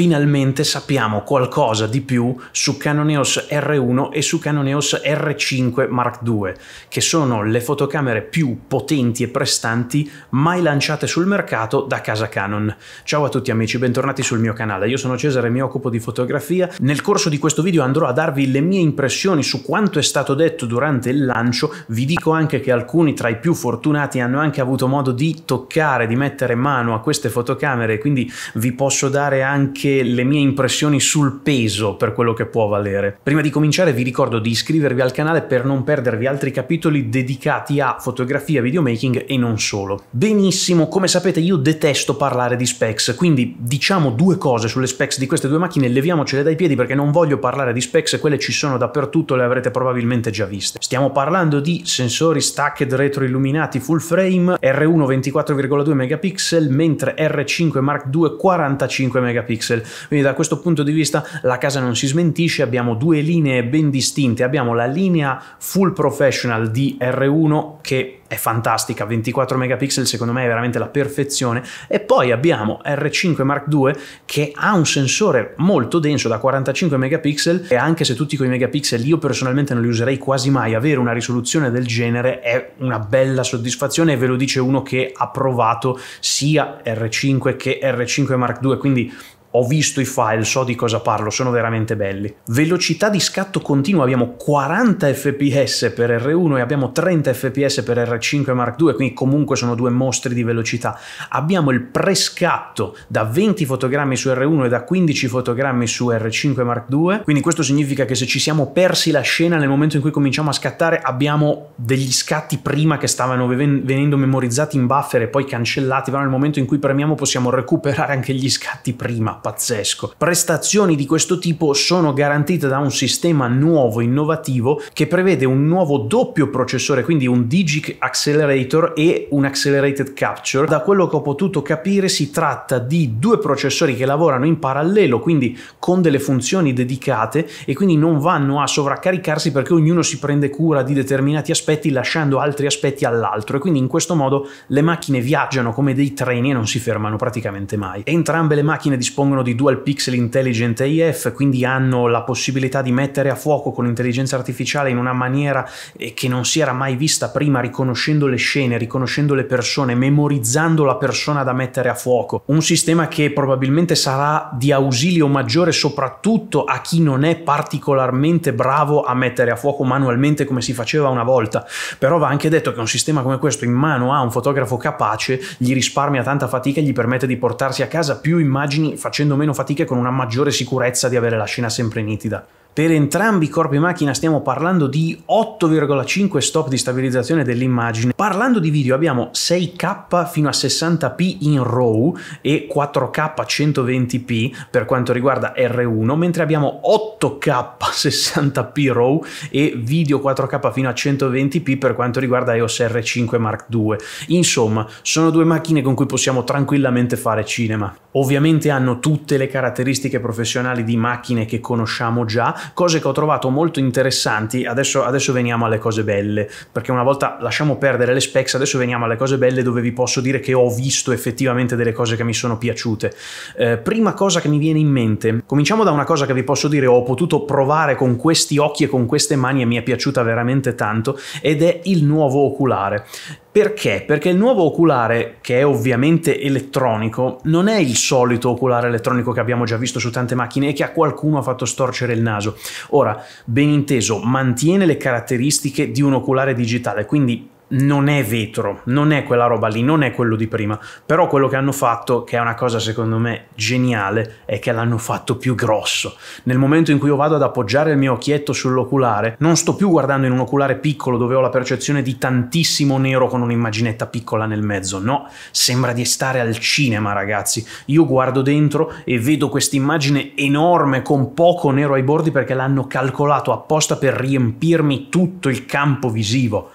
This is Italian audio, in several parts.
finalmente sappiamo qualcosa di più su Canoneos R1 e su Canoneos R5 Mark II, che sono le fotocamere più potenti e prestanti mai lanciate sul mercato da casa Canon. Ciao a tutti amici, bentornati sul mio canale. Io sono Cesare e mi occupo di fotografia. Nel corso di questo video andrò a darvi le mie impressioni su quanto è stato detto durante il lancio. Vi dico anche che alcuni tra i più fortunati hanno anche avuto modo di toccare, di mettere mano a queste fotocamere, quindi vi posso dare anche anche le mie impressioni sul peso per quello che può valere. Prima di cominciare vi ricordo di iscrivervi al canale per non perdervi altri capitoli dedicati a fotografia, videomaking e non solo. Benissimo, come sapete io detesto parlare di specs, quindi diciamo due cose sulle specs di queste due macchine, leviamocele dai piedi perché non voglio parlare di specs, quelle ci sono dappertutto, le avrete probabilmente già viste. Stiamo parlando di sensori stacked retroilluminati full frame, R1 24,2 megapixel, mentre R5 Mark II 45 megapixel pixel. Quindi da questo punto di vista la casa non si smentisce, abbiamo due linee ben distinte, abbiamo la linea full professional di R1 che è fantastica, 24 megapixel secondo me è veramente la perfezione e poi abbiamo R5 Mark II che ha un sensore molto denso da 45 megapixel e anche se tutti quei megapixel io personalmente non li userei quasi mai, avere una risoluzione del genere è una bella soddisfazione e ve lo dice uno che ha provato sia R5 che R5 Mark II, quindi ho visto i file, so di cosa parlo, sono veramente belli. Velocità di scatto continua, abbiamo 40 fps per R1 e abbiamo 30 fps per R5 Mark II, quindi comunque sono due mostri di velocità. Abbiamo il prescatto da 20 fotogrammi su R1 e da 15 fotogrammi su R5 Mark II, quindi questo significa che se ci siamo persi la scena nel momento in cui cominciamo a scattare abbiamo degli scatti prima che stavano venendo memorizzati in buffer e poi cancellati, ma nel momento in cui premiamo possiamo recuperare anche gli scatti prima pazzesco. Prestazioni di questo tipo sono garantite da un sistema nuovo, innovativo, che prevede un nuovo doppio processore, quindi un Digic Accelerator e un Accelerated Capture. Da quello che ho potuto capire si tratta di due processori che lavorano in parallelo, quindi con delle funzioni dedicate e quindi non vanno a sovraccaricarsi perché ognuno si prende cura di determinati aspetti lasciando altri aspetti all'altro e quindi in questo modo le macchine viaggiano come dei treni e non si fermano praticamente mai. Entrambe le macchine dispongono dispongono di Dual Pixel Intelligent AF, quindi hanno la possibilità di mettere a fuoco con l'intelligenza artificiale in una maniera eh, che non si era mai vista prima, riconoscendo le scene, riconoscendo le persone, memorizzando la persona da mettere a fuoco. Un sistema che probabilmente sarà di ausilio maggiore soprattutto a chi non è particolarmente bravo a mettere a fuoco manualmente come si faceva una volta. Però va anche detto che un sistema come questo in mano a un fotografo capace gli risparmia tanta fatica e gli permette di portarsi a casa più immagini facendo facendo meno fatiche con una maggiore sicurezza di avere la scena sempre nitida. Per entrambi i corpi macchina stiamo parlando di 8,5 stop di stabilizzazione dell'immagine. Parlando di video abbiamo 6K fino a 60p in RAW e 4K 120p per quanto riguarda R1, mentre abbiamo 8K 60p RAW e video 4K fino a 120p per quanto riguarda EOS R5 Mark II. Insomma, sono due macchine con cui possiamo tranquillamente fare cinema. Ovviamente hanno tutte le caratteristiche professionali di macchine che conosciamo già, cose che ho trovato molto interessanti. Adesso, adesso veniamo alle cose belle, perché una volta lasciamo perdere le specs, adesso veniamo alle cose belle dove vi posso dire che ho visto effettivamente delle cose che mi sono piaciute. Eh, prima cosa che mi viene in mente, cominciamo da una cosa che vi posso dire ho potuto provare con questi occhi e con queste mani e mi è piaciuta veramente tanto, ed è il nuovo oculare. Perché? Perché il nuovo oculare, che è ovviamente elettronico, non è il solito oculare elettronico che abbiamo già visto su tante macchine e che a qualcuno ha fatto storcere il naso. Ora, ben inteso, mantiene le caratteristiche di un oculare digitale, quindi non è vetro, non è quella roba lì, non è quello di prima. Però quello che hanno fatto, che è una cosa secondo me geniale, è che l'hanno fatto più grosso. Nel momento in cui io vado ad appoggiare il mio occhietto sull'oculare, non sto più guardando in un oculare piccolo dove ho la percezione di tantissimo nero con un'immaginetta piccola nel mezzo. No, sembra di stare al cinema, ragazzi. Io guardo dentro e vedo questa immagine enorme con poco nero ai bordi perché l'hanno calcolato apposta per riempirmi tutto il campo visivo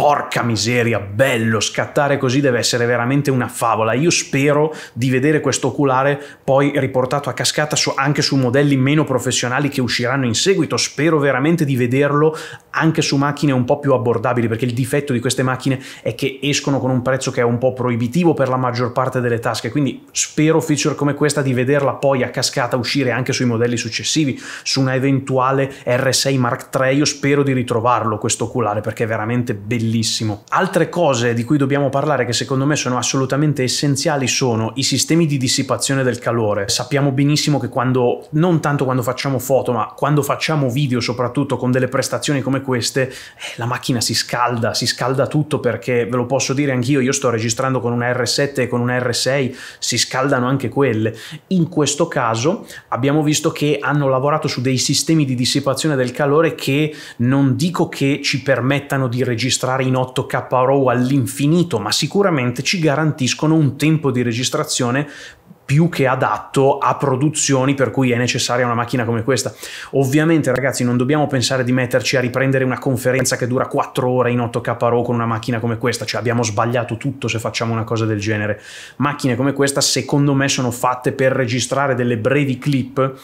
porca miseria, bello, scattare così deve essere veramente una favola. Io spero di vedere questo oculare poi riportato a cascata su, anche su modelli meno professionali che usciranno in seguito. Spero veramente di vederlo anche su macchine un po' più abbordabili, perché il difetto di queste macchine è che escono con un prezzo che è un po' proibitivo per la maggior parte delle tasche. Quindi spero feature come questa di vederla poi a cascata uscire anche sui modelli successivi, su una eventuale R6 Mark III. Io spero di ritrovarlo questo oculare perché è veramente bellissimo bellissimo. Altre cose di cui dobbiamo parlare che secondo me sono assolutamente essenziali sono i sistemi di dissipazione del calore. Sappiamo benissimo che quando, non tanto quando facciamo foto, ma quando facciamo video soprattutto con delle prestazioni come queste, eh, la macchina si scalda, si scalda tutto perché ve lo posso dire anch'io, io sto registrando con una R7 e con una R6, si scaldano anche quelle. In questo caso abbiamo visto che hanno lavorato su dei sistemi di dissipazione del calore che non dico che ci permettano di registrare registrare in 8K RAW all'infinito, ma sicuramente ci garantiscono un tempo di registrazione più che adatto a produzioni per cui è necessaria una macchina come questa. Ovviamente ragazzi non dobbiamo pensare di metterci a riprendere una conferenza che dura 4 ore in 8K RAW con una macchina come questa, cioè abbiamo sbagliato tutto se facciamo una cosa del genere. Macchine come questa secondo me sono fatte per registrare delle brevi clip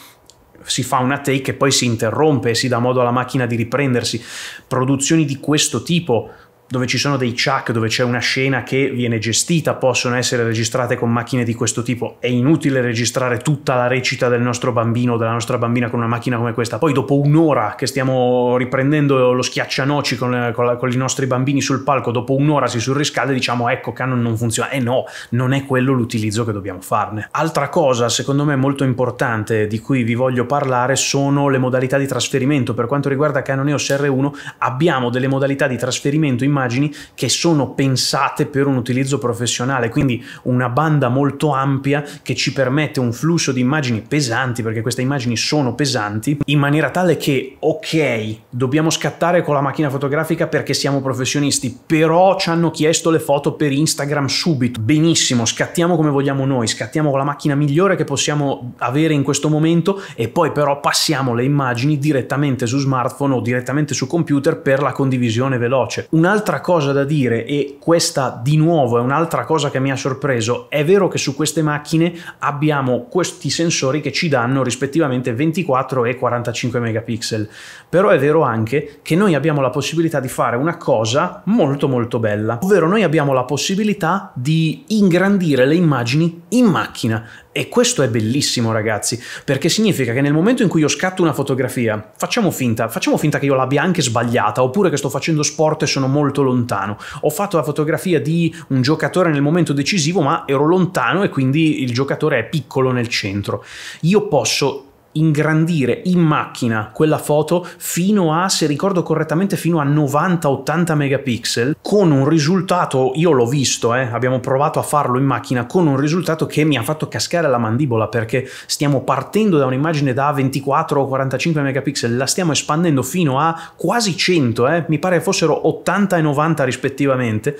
si fa una take e poi si interrompe e si dà modo alla macchina di riprendersi. Produzioni di questo tipo dove ci sono dei chuck, dove c'è una scena che viene gestita, possono essere registrate con macchine di questo tipo. È inutile registrare tutta la recita del nostro bambino o della nostra bambina con una macchina come questa. Poi dopo un'ora che stiamo riprendendo lo schiaccianoci con, con, con i nostri bambini sul palco, dopo un'ora si surriscalda e diciamo ecco Canon non funziona. E eh no, non è quello l'utilizzo che dobbiamo farne. Altra cosa secondo me molto importante di cui vi voglio parlare sono le modalità di trasferimento. Per quanto riguarda Canon EOS R1 abbiamo delle modalità di trasferimento in immagini che sono pensate per un utilizzo professionale, quindi una banda molto ampia che ci permette un flusso di immagini pesanti, perché queste immagini sono pesanti, in maniera tale che, ok, dobbiamo scattare con la macchina fotografica perché siamo professionisti, però ci hanno chiesto le foto per Instagram subito. Benissimo, scattiamo come vogliamo noi, scattiamo con la macchina migliore che possiamo avere in questo momento e poi però passiamo le immagini direttamente su smartphone o direttamente su computer per la condivisione veloce. Un'altra Un'altra cosa da dire, e questa di nuovo è un'altra cosa che mi ha sorpreso, è vero che su queste macchine abbiamo questi sensori che ci danno rispettivamente 24 e 45 megapixel, però è vero anche che noi abbiamo la possibilità di fare una cosa molto molto bella, ovvero noi abbiamo la possibilità di ingrandire le immagini in macchina e questo è bellissimo, ragazzi, perché significa che nel momento in cui io scatto una fotografia, facciamo finta, facciamo finta che io l'abbia anche sbagliata, oppure che sto facendo sport e sono molto lontano. Ho fatto la fotografia di un giocatore nel momento decisivo, ma ero lontano e quindi il giocatore è piccolo nel centro. Io posso ingrandire in macchina quella foto fino a, se ricordo correttamente, fino a 90-80 megapixel con un risultato, io l'ho visto, eh, abbiamo provato a farlo in macchina, con un risultato che mi ha fatto cascare la mandibola perché stiamo partendo da un'immagine da 24 o 45 megapixel, la stiamo espandendo fino a quasi 100, eh, mi pare fossero 80 e 90 rispettivamente,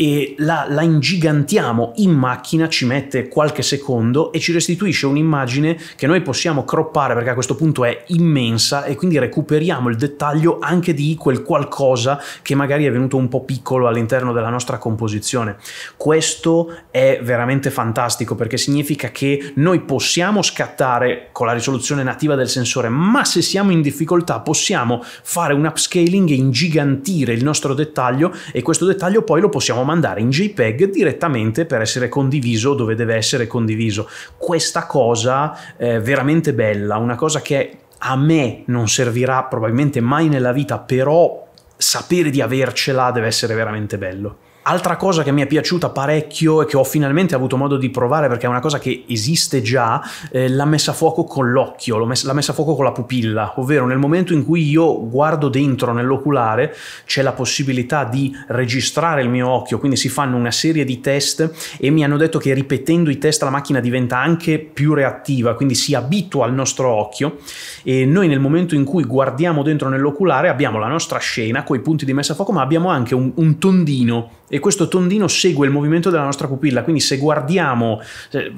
e la, la ingigantiamo in macchina, ci mette qualche secondo e ci restituisce un'immagine che noi possiamo croppare galoppare perché a questo punto è immensa e quindi recuperiamo il dettaglio anche di quel qualcosa che magari è venuto un po' piccolo all'interno della nostra composizione. Questo è veramente fantastico perché significa che noi possiamo scattare con la risoluzione nativa del sensore, ma se siamo in difficoltà possiamo fare un upscaling e ingigantire il nostro dettaglio e questo dettaglio poi lo possiamo mandare in JPEG direttamente per essere condiviso dove deve essere condiviso. Questa cosa è veramente bella bella, una cosa che a me non servirà probabilmente mai nella vita, però sapere di avercela deve essere veramente bello. Altra cosa che mi è piaciuta parecchio e che ho finalmente avuto modo di provare perché è una cosa che esiste già, eh, la messa a fuoco con l'occhio, la messa a fuoco con la pupilla, ovvero nel momento in cui io guardo dentro nell'oculare c'è la possibilità di registrare il mio occhio, quindi si fanno una serie di test e mi hanno detto che ripetendo i test la macchina diventa anche più reattiva, quindi si abitua al nostro occhio e noi nel momento in cui guardiamo dentro nell'oculare abbiamo la nostra scena con i punti di messa a fuoco ma abbiamo anche un, un tondino e questo tondino segue il movimento della nostra pupilla, quindi se guardiamo,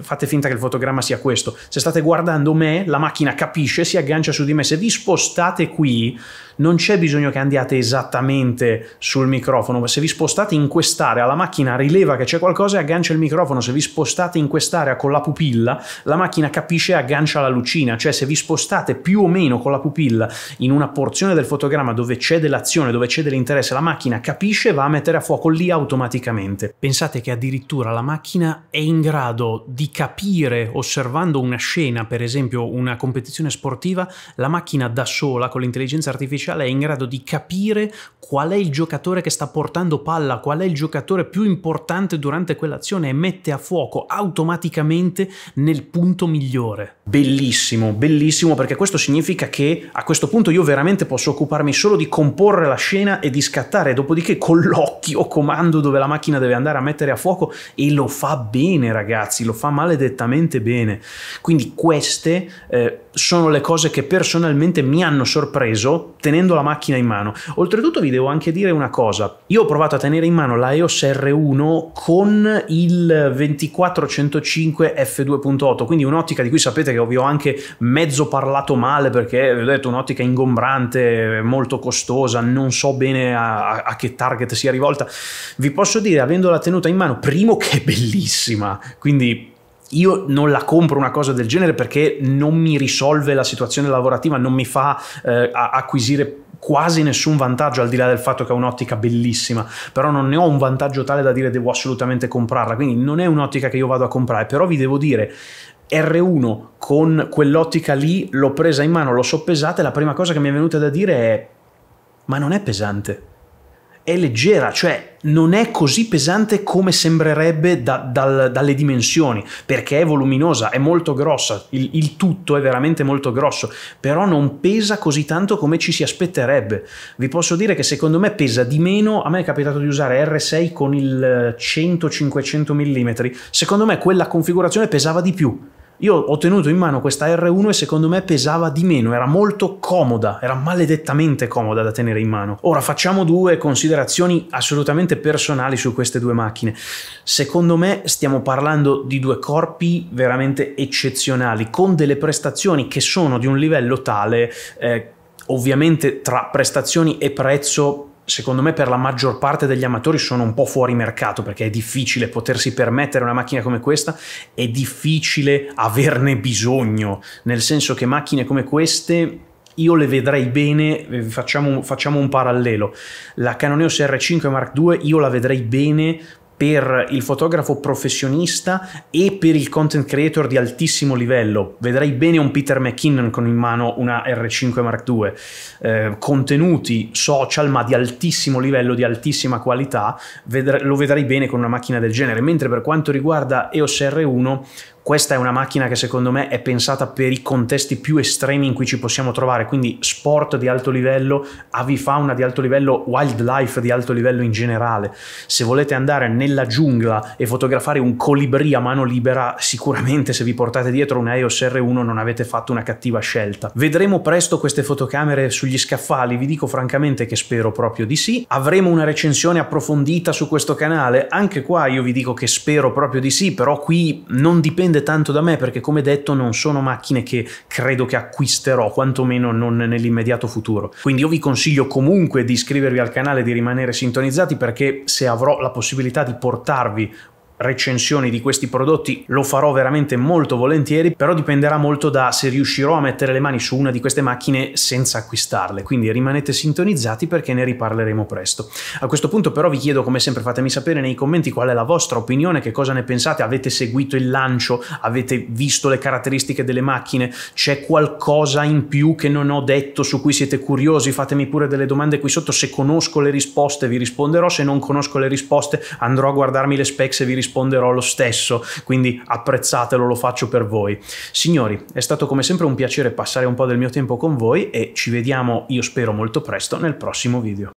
fate finta che il fotogramma sia questo, se state guardando me, la macchina capisce, si aggancia su di me, se vi spostate qui non c'è bisogno che andiate esattamente sul microfono, se vi spostate in quest'area la macchina rileva che c'è qualcosa e aggancia il microfono, se vi spostate in quest'area con la pupilla la macchina capisce e aggancia la lucina, cioè se vi spostate più o meno con la pupilla in una porzione del fotogramma dove c'è dell'azione, dove c'è dell'interesse, la macchina capisce e va a mettere a fuoco lì automaticamente. Pensate che addirittura la macchina è in grado di capire, osservando una scena, per esempio una competizione sportiva, la macchina da sola con l'intelligenza artificiale artificiale è in grado di capire qual è il giocatore che sta portando palla, qual è il giocatore più importante durante quell'azione e mette a fuoco automaticamente nel punto migliore. Bellissimo, bellissimo perché questo significa che a questo punto io veramente posso occuparmi solo di comporre la scena e di scattare, dopodiché con l'occhio comando dove la macchina deve andare a mettere a fuoco e lo fa bene ragazzi, lo fa maledettamente bene. Quindi queste... Eh, sono le cose che personalmente mi hanno sorpreso tenendo la macchina in mano. Oltretutto vi devo anche dire una cosa, io ho provato a tenere in mano la EOS R1 con il 2405 f2.8, quindi un'ottica di cui sapete che vi ho anche mezzo parlato male perché vi ho detto un'ottica ingombrante, molto costosa, non so bene a, a che target sia rivolta. Vi posso dire, avendola tenuta in mano, primo che è bellissima, quindi io non la compro una cosa del genere perché non mi risolve la situazione lavorativa, non mi fa eh, acquisire quasi nessun vantaggio al di là del fatto che ha un'ottica bellissima, però non ne ho un vantaggio tale da dire devo assolutamente comprarla, quindi non è un'ottica che io vado a comprare, però vi devo dire R1 con quell'ottica lì l'ho presa in mano, l'ho soppesata e la prima cosa che mi è venuta da dire è ma non è pesante è leggera, cioè non è così pesante come sembrerebbe da, dal, dalle dimensioni, perché è voluminosa, è molto grossa, il, il, tutto è veramente molto grosso, però non pesa così tanto come ci si aspetterebbe. Vi posso dire che secondo me pesa di meno, a me è capitato di usare R6 con il 100-500 mm, secondo me quella configurazione pesava di più io ho tenuto in mano questa R1 e secondo me pesava di meno, era molto comoda, era maledettamente comoda da tenere in mano. Ora facciamo due considerazioni assolutamente personali su queste due macchine. Secondo me stiamo parlando di due corpi veramente eccezionali, con delle prestazioni che sono di un livello tale, eh, ovviamente tra prestazioni e prezzo secondo me per la maggior parte degli amatori sono un po' fuori mercato perché è difficile potersi permettere una macchina come questa, è difficile averne bisogno, nel senso che macchine come queste io le vedrei bene, eh, facciamo, facciamo un parallelo, la Canoneo r 5 Mark II io la vedrei bene per il fotografo professionista e per il content creator di altissimo livello. Vedrai bene un Peter McKinnon con in mano una R5 Mark II, eh, contenuti social ma di altissimo livello, di altissima qualità, vedrai, lo vedrai bene con una macchina del genere, mentre per quanto riguarda EOS R1 questa è una macchina che secondo me è pensata per i contesti più estremi in cui ci possiamo trovare, quindi sport di alto livello, avifauna di alto livello, wildlife di alto livello in generale. Se volete andare nella giungla e fotografare un colibrì a mano libera, sicuramente se vi portate dietro un EOS R1 non avete fatto una cattiva scelta. Vedremo presto queste fotocamere sugli scaffali, vi dico francamente che spero proprio di sì. Avremo una recensione approfondita su questo canale, anche qua io vi dico che spero proprio di sì, però qui non dipende dipende tanto da me perché come detto non sono macchine che credo che acquisterò, quantomeno non nell'immediato futuro. Quindi io vi consiglio comunque di iscrivervi al canale, di rimanere sintonizzati perché se avrò la possibilità di portarvi recensioni di questi prodotti lo farò veramente molto volentieri, però dipenderà molto da se riuscirò a mettere le mani su una di queste macchine senza acquistarle, quindi rimanete sintonizzati perché ne riparleremo presto. A questo punto però vi chiedo come sempre fatemi sapere nei commenti qual è la vostra opinione, che cosa ne pensate, avete seguito il lancio, avete visto le caratteristiche delle macchine, c'è qualcosa in più che non ho detto su cui siete curiosi, fatemi pure delle domande qui sotto, se conosco le risposte vi risponderò, se non conosco le risposte andrò a guardarmi le specs e vi risponderò risponderò lo stesso, quindi apprezzatelo, lo faccio per voi. Signori, è stato come sempre un piacere passare un po' del mio tempo con voi e ci vediamo, io spero molto presto, nel prossimo video.